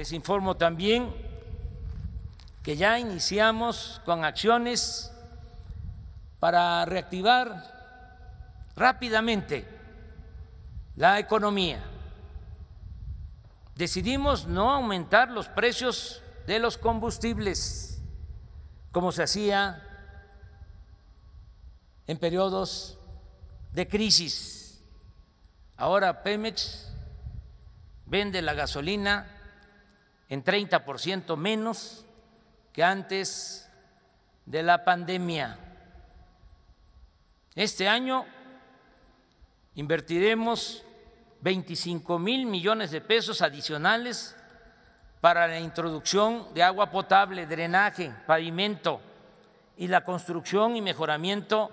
Les informo también que ya iniciamos con acciones para reactivar rápidamente la economía. Decidimos no aumentar los precios de los combustibles como se hacía en periodos de crisis. Ahora Pemex vende la gasolina en 30% menos que antes de la pandemia. Este año invertiremos 25 mil millones de pesos adicionales para la introducción de agua potable, drenaje, pavimento y la construcción y mejoramiento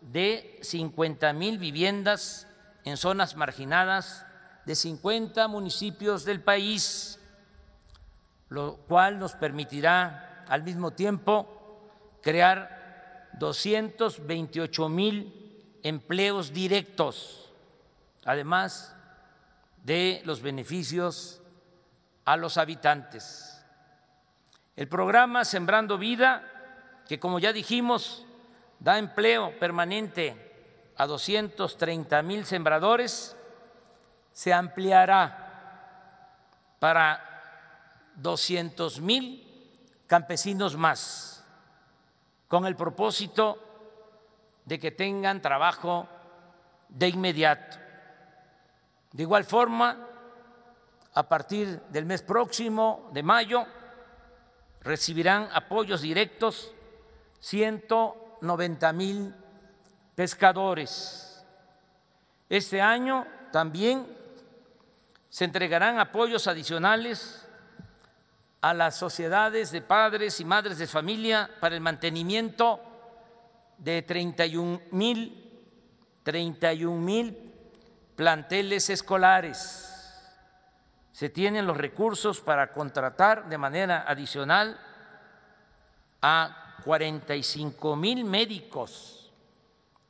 de 50 mil viviendas en zonas marginadas de 50 municipios del país lo cual nos permitirá al mismo tiempo crear 228 mil empleos directos, además de los beneficios a los habitantes. El programa Sembrando Vida, que como ya dijimos, da empleo permanente a 230 mil sembradores, se ampliará para 200 mil campesinos más, con el propósito de que tengan trabajo de inmediato. De igual forma, a partir del mes próximo, de mayo, recibirán apoyos directos 190 mil pescadores. Este año también se entregarán apoyos adicionales a las sociedades de padres y madres de familia para el mantenimiento de 31 mil planteles escolares. Se tienen los recursos para contratar de manera adicional a 45 mil médicos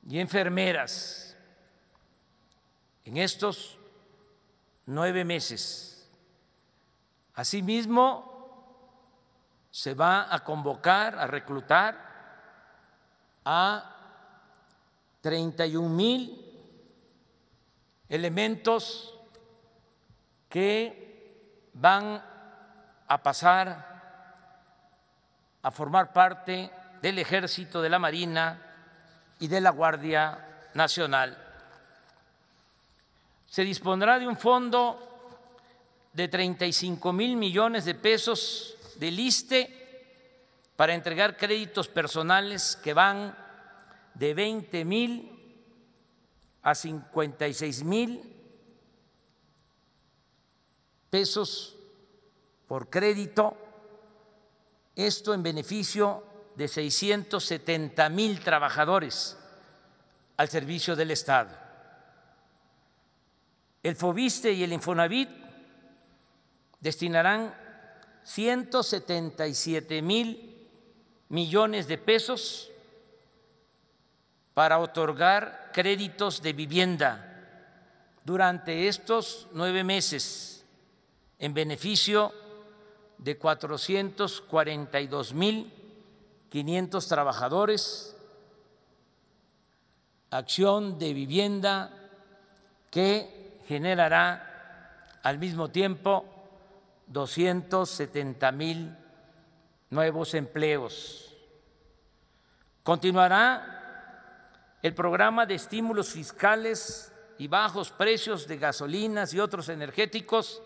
y enfermeras en estos nueve meses. Asimismo, se va a convocar, a reclutar a 31 mil elementos que van a pasar a formar parte del Ejército, de la Marina y de la Guardia Nacional. Se dispondrá de un fondo de 35 mil millones de pesos del para entregar créditos personales que van de 20 mil a 56 mil pesos por crédito, esto en beneficio de 670 mil trabajadores al servicio del Estado. El FOBISTE y el Infonavit destinarán 177 mil millones de pesos para otorgar créditos de vivienda durante estos nueve meses en beneficio de 442 mil 500 trabajadores, acción de vivienda que generará al mismo tiempo 270 mil nuevos empleos. Continuará el programa de estímulos fiscales y bajos precios de gasolinas y otros energéticos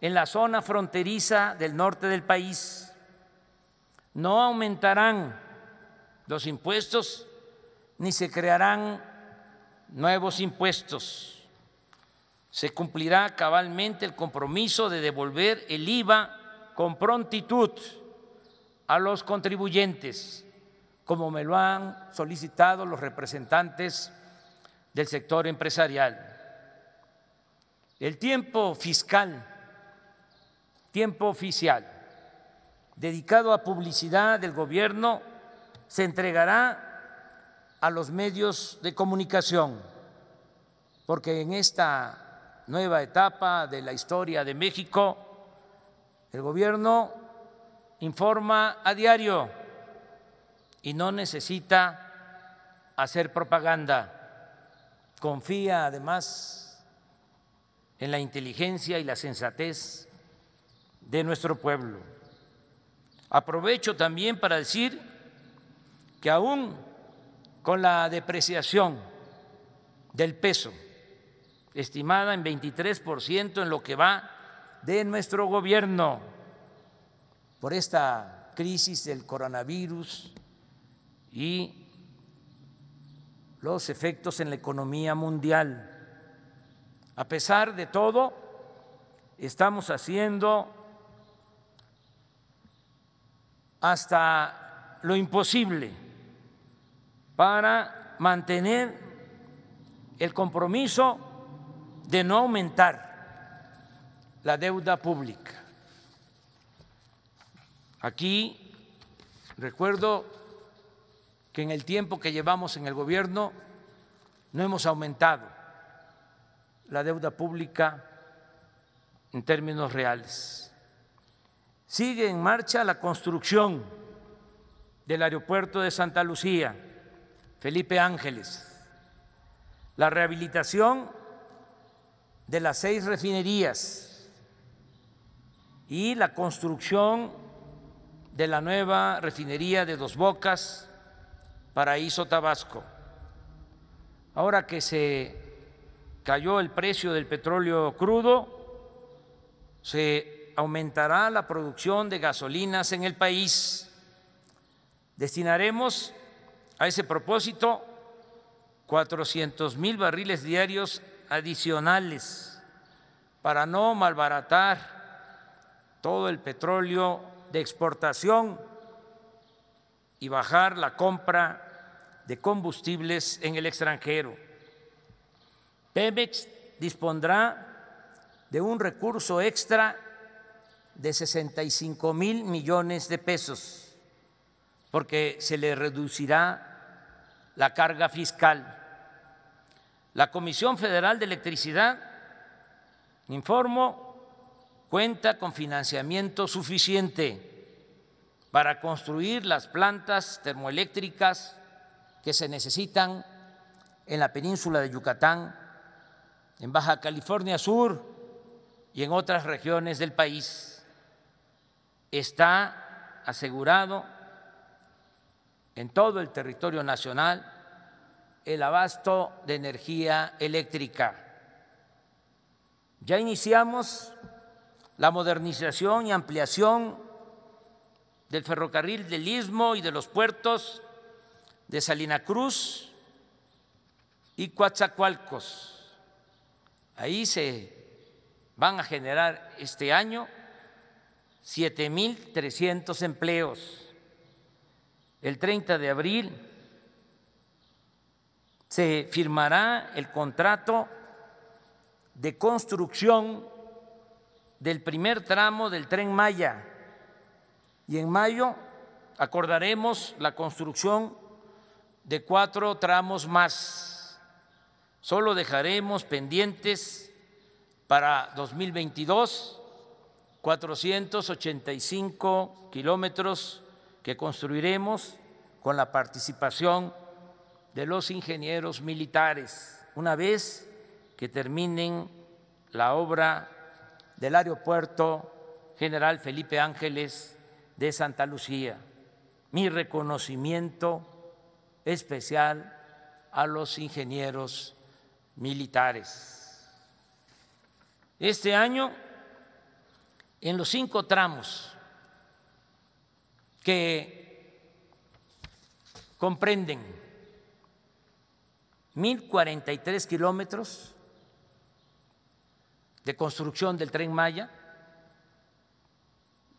en la zona fronteriza del norte del país. No aumentarán los impuestos ni se crearán nuevos impuestos se cumplirá cabalmente el compromiso de devolver el IVA con prontitud a los contribuyentes, como me lo han solicitado los representantes del sector empresarial. El tiempo fiscal, tiempo oficial, dedicado a publicidad del gobierno, se entregará a los medios de comunicación, porque en esta nueva etapa de la historia de México, el gobierno informa a diario y no necesita hacer propaganda. Confía además en la inteligencia y la sensatez de nuestro pueblo. Aprovecho también para decir que aún con la depreciación del peso, estimada en 23% en lo que va de nuestro gobierno por esta crisis del coronavirus y los efectos en la economía mundial. A pesar de todo, estamos haciendo hasta lo imposible para mantener el compromiso de no aumentar la deuda pública. Aquí recuerdo que en el tiempo que llevamos en el gobierno no hemos aumentado la deuda pública en términos reales. Sigue en marcha la construcción del aeropuerto de Santa Lucía, Felipe Ángeles, la rehabilitación de las seis refinerías y la construcción de la nueva refinería de Dos Bocas, Paraíso Tabasco. Ahora que se cayó el precio del petróleo crudo, se aumentará la producción de gasolinas en el país. Destinaremos a ese propósito 400 mil barriles diarios adicionales para no malbaratar todo el petróleo de exportación y bajar la compra de combustibles en el extranjero. Pemex dispondrá de un recurso extra de 65 mil millones de pesos, porque se le reducirá la carga fiscal la Comisión Federal de Electricidad, informo, cuenta con financiamiento suficiente para construir las plantas termoeléctricas que se necesitan en la península de Yucatán, en Baja California Sur y en otras regiones del país. Está asegurado en todo el territorio nacional el abasto de energía eléctrica. Ya iniciamos la modernización y ampliación del ferrocarril del Istmo y de los puertos de Salina Cruz y Coatzacoalcos. Ahí se van a generar este año 7.300 empleos. El 30 de abril se firmará el contrato de construcción del primer tramo del tren Maya y en mayo acordaremos la construcción de cuatro tramos más. Solo dejaremos pendientes para 2022 485 kilómetros que construiremos con la participación de los ingenieros militares una vez que terminen la obra del aeropuerto General Felipe Ángeles de Santa Lucía. Mi reconocimiento especial a los ingenieros militares. Este año, en los cinco tramos que comprenden 1.043 kilómetros de construcción del tren Maya,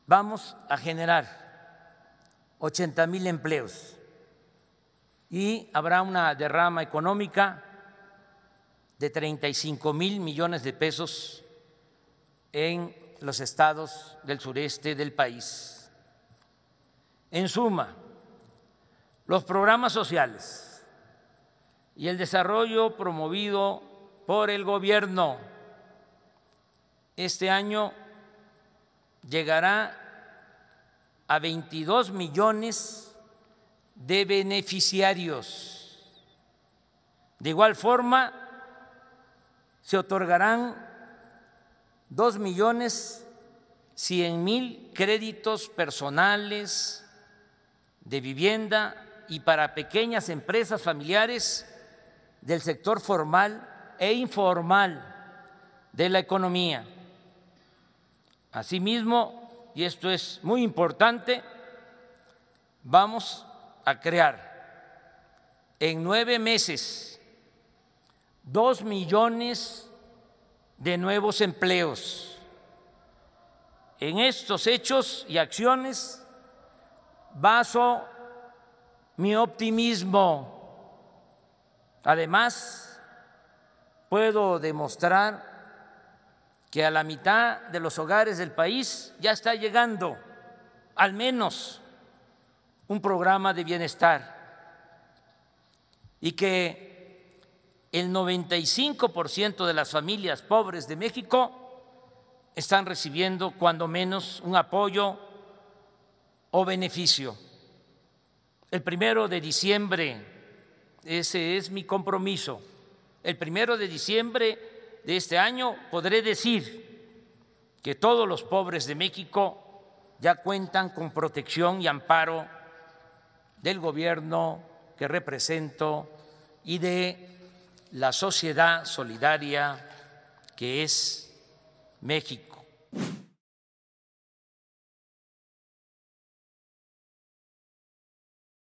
vamos a generar 80 mil empleos y habrá una derrama económica de 35 mil millones de pesos en los estados del sureste del país. En suma, los programas sociales y el desarrollo promovido por el gobierno. Este año llegará a 22 millones de beneficiarios. De igual forma, se otorgarán 2 millones 100 mil créditos personales de vivienda y para pequeñas empresas familiares del sector formal e informal de la economía. Asimismo, y esto es muy importante, vamos a crear en nueve meses dos millones de nuevos empleos. En estos hechos y acciones baso mi optimismo Además, puedo demostrar que a la mitad de los hogares del país ya está llegando al menos un programa de bienestar y que el 95% de las familias pobres de México están recibiendo cuando menos un apoyo o beneficio. El primero de diciembre ese es mi compromiso. El primero de diciembre de este año podré decir que todos los pobres de México ya cuentan con protección y amparo del gobierno que represento y de la sociedad solidaria que es México.